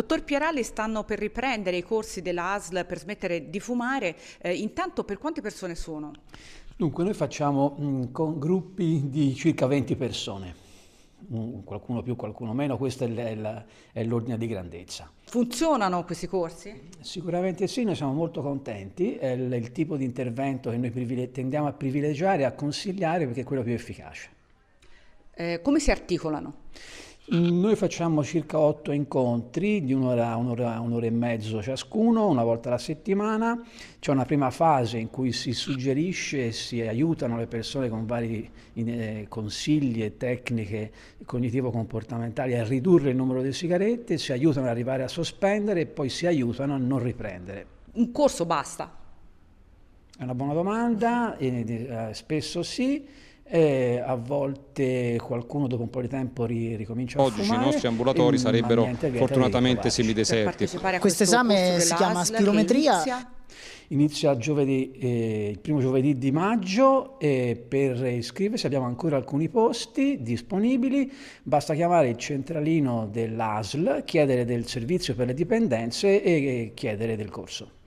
Dottor Pierali, stanno per riprendere i corsi della ASL per smettere di fumare. Eh, intanto per quante persone sono? Dunque, noi facciamo mh, mm, con gruppi di circa 20 persone, mm, qualcuno più, qualcuno meno, questo è l'ordine di grandezza. Funzionano questi corsi? Sicuramente sì, noi siamo molto contenti, è il, il tipo di intervento che noi tendiamo a privilegiare, e a consigliare perché è quello più efficace. Eh, come si articolano? Noi facciamo circa otto incontri di un'ora, un'ora, un'ora e mezzo ciascuno, una volta alla settimana. C'è una prima fase in cui si suggerisce e si aiutano le persone con vari eh, consigli e tecniche cognitivo-comportamentali a ridurre il numero di sigarette, si aiutano ad arrivare a sospendere e poi si aiutano a non riprendere. Un corso basta? È una buona domanda, e, eh, eh, spesso sì e a volte qualcuno dopo un po' di tempo ri ricomincia a Oggi fumare. Oggi i nostri ambulatori sarebbero fortunatamente semideserti. Questo esame si chiama spirometria. Inizia... giovedì, eh, il primo giovedì di maggio e per iscriversi abbiamo ancora alcuni posti disponibili, basta chiamare il centralino dell'ASL, chiedere del servizio per le dipendenze e chiedere del corso.